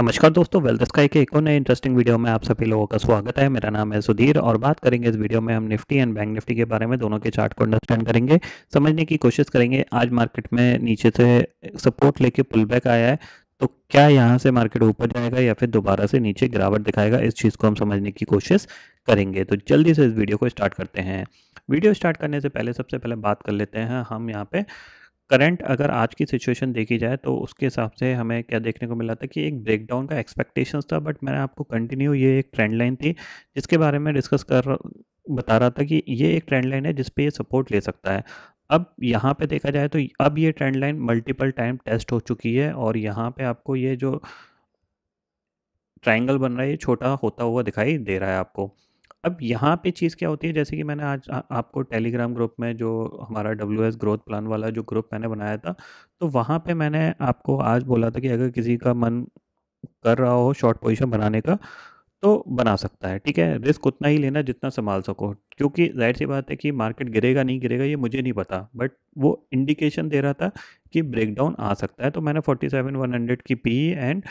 नमस्कार दोस्तों wealth sky के एक और नए इंटरेस्टिंग वीडियो में आप सभी लोगों का स्वागत है मेरा नाम है सुधीर और बात करेंगे इस वीडियो में हम निफ्टी एंड बैंक निफ्टी के बारे में दोनों के चार्ट को अंडरस्टैंड करेंगे समझने की कोशिश करेंगे आज मार्केट में नीचे से सपोर्ट लेके पुल बैक आया है तो क्या यहाँ से मार्केट ऊपर जाएगा या फिर दोबारा से नीचे गिरावट दिखाएगा इस चीज़ को हम समझने की कोशिश करेंगे तो जल्दी से इस वीडियो को स्टार्ट करते हैं वीडियो स्टार्ट करने से पहले सबसे पहले बात कर लेते हैं हम यहाँ पे करंट अगर आज की सिचुएशन देखी जाए तो उसके हिसाब से हमें क्या देखने को मिला था कि एक ब्रेकडाउन का एक्सपेक्टेशंस था बट मैंने आपको कंटिन्यू ये एक ट्रेंड लाइन थी जिसके बारे में डिस्कस कर बता रहा था कि ये एक ट्रेंड लाइन है जिसपे ये सपोर्ट ले सकता है अब यहाँ पे देखा जाए तो अब ये trend line multiple time test हो चुकी है और यहाँ पे आपको ये जो ट्राइंगल बन रहा है ये छोटा होता हुआ दिखाई दे रहा है आपको अब यहाँ पे चीज़ क्या होती है जैसे कि मैंने आज आपको टेलीग्राम ग्रुप में जो हमारा डब्ल्यू एस ग्रोथ प्लान वाला जो ग्रुप मैंने बनाया था तो वहाँ पे मैंने आपको आज बोला था कि अगर किसी का मन कर रहा हो शॉर्ट पोजीशन बनाने का तो बना सकता है ठीक है रिस्क उतना ही लेना जितना संभाल सको क्योंकि जाहिर सी बात है कि मार्केट गिरेगा नहीं गिरेगा ये मुझे नहीं पता बट वो इंडिकेशन दे रहा था कि ब्रेकडाउन आ सकता है तो मैंने फोर्टी सेवन वन हंड्रेड की पी एंड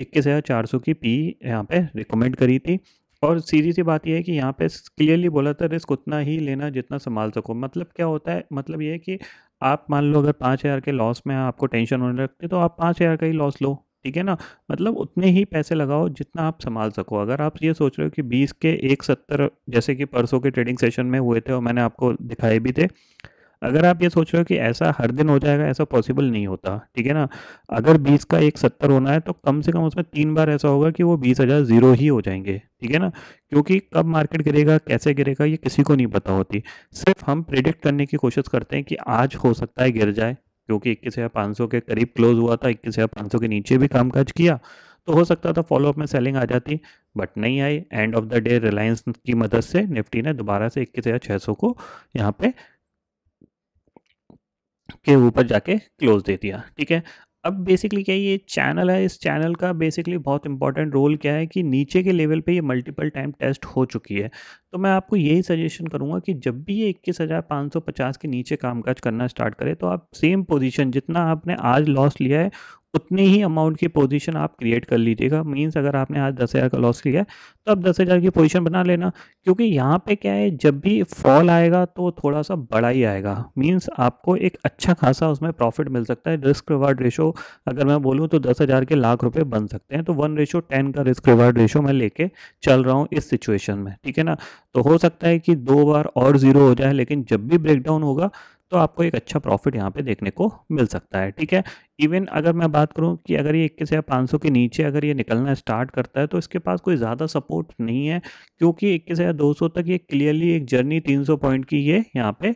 इक्कीस हज़ार चार सौ की पी यहाँ पे रिकमेंड करी थी और सीधी सी बात यह है कि यहाँ पे क्लियरली बोला था रिस्क उतना ही लेना जितना संभाल सको मतलब क्या होता है मतलब ये है कि आप मान लो अगर पाँच हज़ार के लॉस में आपको टेंशन होने लगती तो आप पाँच हज़ार का ही लॉस लो ठीक है ना मतलब उतने ही पैसे लगाओ जितना आप संभाल सको अगर आप ये सोच रहे हो कि बीस के एक सत्तर जैसे कि परसों के ट्रेडिंग सेशन में हुए थे और मैंने आपको दिखाए भी थे अगर आप ये सोच रहे हो कि ऐसा हर दिन हो जाएगा ऐसा पॉसिबल नहीं होता ठीक है ना अगर बीस का एक सत्तर होना है तो कम से कम उसमें तीन बार ऐसा होगा कि वो बीस हज़ार ज़ीरो ही हो जाएंगे ठीक है ना क्योंकि कब मार्केट गिरेगा कैसे गिरेगा ये किसी को नहीं पता होती सिर्फ हम प्रिडिक्ट करने की कोशिश करते हैं कि आज हो सकता है गिर जाए क्योंकि इक्कीस हज़ार पाँच सौ के करीब क्लोज हुआ था इक्कीस हज़ार पाँच सौ के नीचे भी काज किया तो हो सकता था फॉलोअप में सेलिंग आ जाती बट नहीं आई end of the day Reliance की मदद से निफ्टी ने दोबारा से इक्कीस हज़ार छः सौ को यहाँ पे के ऊपर जाके क्लोज दे दिया ठीक है अब बेसिकली क्या ये चैनल है इस चैनल का बेसिकली बहुत इंपॉर्टेंट रोल क्या है कि नीचे के लेवल पे ये मल्टीपल टाइम टेस्ट हो चुकी है तो मैं आपको यही सजेशन करूँगा कि जब भी ये इक्कीस हज़ार पाँच सौ पचास के नीचे कामकाज करना स्टार्ट करे तो आप सेम पोजीशन जितना आपने आज लॉस लिया है उतने ही अमाउंट की पोजीशन आप क्रिएट कर लीजिएगा मीन्स अगर आपने आज दस हज़ार का लॉस किया है तो आप दस हज़ार की पोजीशन बना लेना क्योंकि यहाँ पे क्या है जब भी फॉल आएगा तो थोड़ा सा बड़ा ही आएगा मीन्स आपको एक अच्छा खासा उसमें प्रॉफिट मिल सकता है रिस्क रिवार्ड रेशो अगर मैं बोलूँ तो दस हज़ार के लाख रुपये बन सकते हैं तो वन रेशो टेन का रिस्क रिवार्ड रेशो मैं लेके चल रहा हूँ इस सिचुएशन में ठीक है ना तो हो सकता है कि दो बार और ज़ीरो हो जाए लेकिन जब भी ब्रेकडाउन होगा तो आपको एक अच्छा प्रॉफिट यहाँ पे देखने को मिल सकता है ठीक है इवन अगर मैं बात करूँ कि अगर ये इक्कीस हज़ार पाँच सौ के नीचे अगर ये निकलना स्टार्ट करता है तो इसके पास कोई ज़्यादा सपोर्ट नहीं है क्योंकि इक्कीस हज़ार दो सौ तक ये क्लियरली एक जर्नी तीन सौ पॉइंट की ये यहाँ पे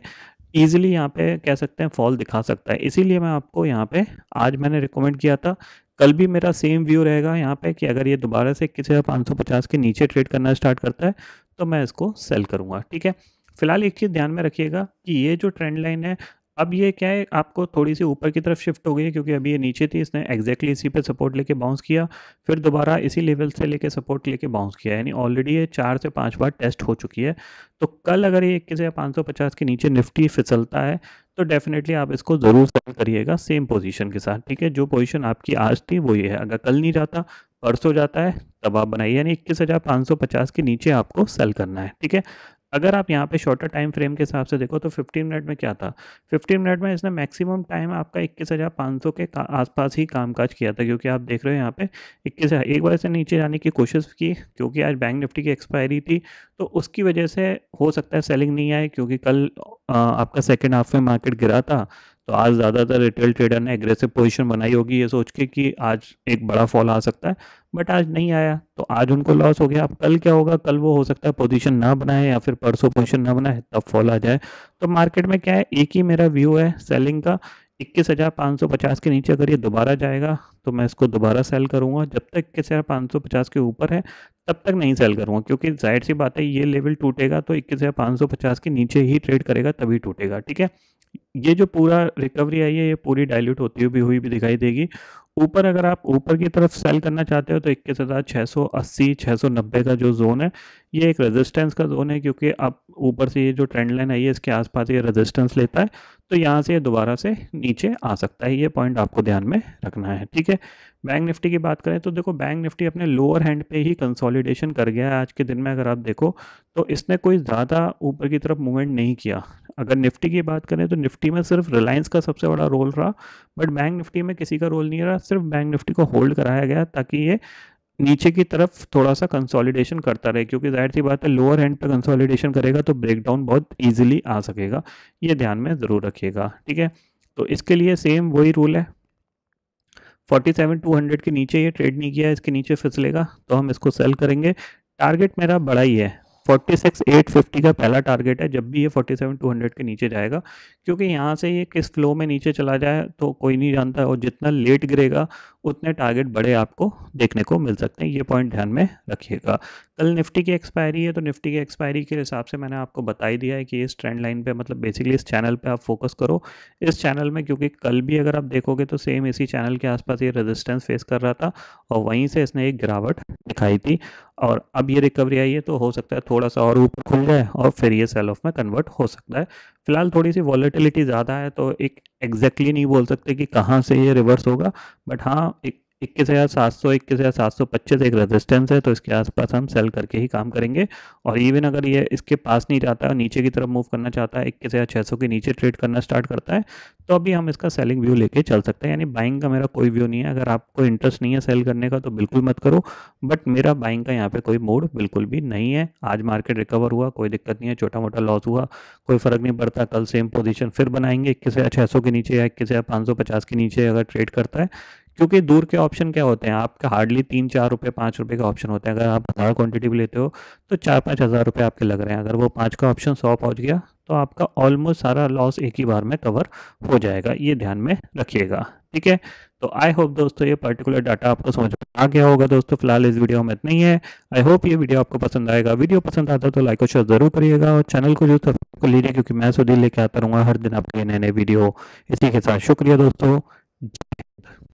ईजिली यहाँ पे कह सकते हैं फॉल दिखा सकता है इसीलिए मैं आपको यहाँ पे आज मैंने रिकमेंड किया था कल भी मेरा सेम व्यू रहेगा यहाँ पे कि अगर ये दोबारा से इक्कीस हज़ार पाँच सौ पचास के नीचे ट्रेड करना स्टार्ट करता है तो मैं इसको सेल करूँगा ठीक है फिलहाल एक चीज़ ध्यान में रखिएगा कि ये जो ट्रेंड लाइन है अब ये क्या है आपको थोड़ी सी ऊपर की तरफ शिफ्ट हो गई है क्योंकि अभी ये नीचे थी इसने एग्जैक्टली इसी पे सपोर्ट लेके बाउंस किया फिर दोबारा इसी लेवल से लेके सपोर्ट लेके बाउंस किया यानी ऑलरेडी ये चार से पांच बार टेस्ट हो चुकी है तो कल अगर ये इक्कीस या पाँच सौ पचास के नीचे निफ्टी फिसलता है तो डेफिनेटली आप इसको ज़रूर सेल करिएगा सेम पोजीशन के साथ ठीक है जो पोजिशन आपकी आज थी वो ये है अगर कल नहीं जाता परसों जाता है तब आप बनाइए यानी इक्कीस हज़ार पाँच सौ पचास के नीचे आपको सेल करना है ठीक है अगर आप यहाँ पे शॉर्टर टाइम फ्रेम के हिसाब से देखो तो 15 मिनट में क्या था 15 मिनट में इसने मैक्सिमम टाइम आपका इक्कीस हज़ार पाँच सौ के आसपास ही कामकाज किया था क्योंकि आप देख रहे हो यहाँ पे इक्कीस हज़ार एक बार से नीचे जाने की कोशिश की क्योंकि आज बैंक निफ्टी की एक्सपायरी थी तो उसकी वजह से हो सकता है सेलिंग नहीं आई क्योंकि कल आ, आपका सेकेंड हाफ में मार्केट गिरा था तो आज ज़्यादातर रिटेल ट्रेडर ने एग्रेसिव पोजीशन बनाई होगी ये सोच के कि आज एक बड़ा फॉल आ सकता है बट आज नहीं आया तो आज उनको लॉस हो गया अब कल क्या होगा कल वो हो सकता है पोजीशन ना बनाए या फिर परसों पोजीशन ना बनाए तब फॉल आ जाए तो मार्केट में क्या है एक ही मेरा व्यू है सेलिंग का इक्कीस हज़ार पाँच सौ पचास के नीचे अगर ये दोबारा जाएगा तो मैं इसको दोबारा सेल करूँगा जब तक इक्कीस हज़ार पाँच सौ पचास के ऊपर है तब तक नहीं सेल करूँगा क्योंकि जाहिर सी बात है ये लेवल टूटेगा तो इक्कीस हज़ार पाँच सौ पचास के नीचे ही ट्रेड करेगा तभी टूटेगा ठीक है ये जो पूरा रिकवरी आई है ये पूरी डाइल्यूट होती हुई भी दिखाई देगी ऊपर अगर आप ऊपर की तरफ सेल करना चाहते हो तो इक्कीस हज़ार छः सौ अस्सी छः सौ नब्बे का जो जोन है ये एक रेजिस्टेंस का जोन है क्योंकि आप ऊपर से ये जो ट्रेंड लाइन आई है इसके आसपास ये रेजिस्टेंस लेता है तो यहाँ से ये दोबारा से नीचे आ सकता है ये पॉइंट आपको ध्यान में रखना है ठीक है बैंक निफ्टी की बात करें तो देखो बैंक निफ्टी अपने लोअर हैंड पे ही कंसोलिडेशन कर गया है आज के दिन में अगर आप देखो तो इसने कोई ज़्यादा ऊपर की तरफ मूवमेंट नहीं किया अगर निफ्टी की बात करें तो निफ्टी में सिर्फ रिलायंस का सबसे बड़ा रोल रहा बट बैंक निफ्टी में किसी का रोल नहीं रहा सिर्फ बैंक निफ्टी को होल्ड कराया गया ताकि ये नीचे की तरफ थोड़ा सा कंसोलिडेशन करता रहे क्योंकि जाहिर सी बात है लोअर हैंड पे कंसोलिडेशन करेगा तो ब्रेकडाउन बहुत इजीली आ सकेगा ये ध्यान में ज़रूर रखिएगा ठीक है तो इसके लिए सेम वही रूल है फोर्टी सेवन टू हंड्रेड के नीचे ये ट्रेड नहीं किया इसके नीचे फिसलेगा तो हम इसको सेल करेंगे टारगेट मेरा बड़ा ही है फोर्टी सिक्स एट फिफ्टी का पहला टारगेट है जब भी ये फोर्टी सेवन टू हंड्रेड के नीचे जाएगा क्योंकि यहाँ से ये किस फ्लो में नीचे चला जाए तो कोई नहीं जानता और जितना लेट गिरेगा उतने टारगेट बड़े आपको देखने को मिल सकते हैं ये पॉइंट ध्यान में रखिएगा कल निफ्टी की एक्सपायरी है तो निफ्टी की एक्सपायरी के हिसाब से मैंने आपको बता ही दिया है कि इस ट्रेंड लाइन पर मतलब बेसिकली इस चैनल पर आप फोकस करो इस चैनल में क्योंकि कल भी अगर आप देखोगे तो सेम इसी चैनल के आसपास ये रेजिस्टेंस फेस कर रहा था और वहीं से इसने एक गिरावट दिखाई थी और अब ये रिकवरी आई है तो हो सकता है थोड़ा सा और ऊपर खुल जाए और फिर ये सेल ऑफ में कन्वर्ट हो सकता है फिलहाल थोड़ी सी वॉलिटिलिटी ज़्यादा है तो एक एग्जैक्टली exactly नहीं बोल सकते कि कहाँ से ये रिवर्स होगा बट हाँ एक इक्कीस हज़ार सात सौ इक्कीस हज़ार सात सौ पच्चीस एक रेजिस्टेंस है तो इसके आसपास हम सेल करके ही काम करेंगे और इवन अगर ये इसके पास नहीं जाता है नीचे की तरफ मूव करना चाहता है इक्कीस हज़ार छः सौ के नीचे ट्रेड करना स्टार्ट करता है तो अभी हम इसका सेलिंग व्यू लेके चल सकते हैं यानी बाइंग का मेरा कोई व्यू नहीं है अगर आपको इंटरेस्ट नहीं है सेल करने का तो बिल्कुल मत करो बट मेरा बाइंग का यहाँ पर कोई मूड बिल्कुल भी नहीं है आज मार्केट रिकवर हुआ कोई दिक्कत नहीं है छोटा मोटा लॉस हुआ कोई फ़र्क नहीं पड़ता कल सेम पोजिशन फिर बनाएंगे इक्कीस हज़ार छः सौ के नीचे या इक्कीस हज़ार पाँच सौ पचास के नीचे अगर ट्रेड करता है क्योंकि दूर के ऑप्शन क्या होते हैं आपका हार्डली तीन चार रुपये पाँच रुपये का ऑप्शन होता है अगर आप हज़ार क्वांटिटी भी लेते हो तो चार पाँच हज़ार रुपये आपके लग रहे हैं अगर वो पाँच का ऑप्शन सौ पहुँच गया तो आपका ऑलमोस्ट सारा लॉस एक ही बार में कवर हो जाएगा ये ध्यान में रखिएगा ठीक है तो आई होप दोस्तों ये पर्टिकुलर डाटा आपको समझ में आ गया होगा दोस्तों फिलहाल इस वीडियो में इतना ही है आई होप ये वीडियो आपको पसंद आएगा वीडियो पसंद आता है तो लाइक और शेयर जरूर करिएगा और चैनल को जो सब्सक्राइब कर लीजिए क्योंकि मैं सुधीर लेके आता रहूँगा हर दिन आपके नए नए वीडियो इसी के साथ शुक्रिया दोस्तों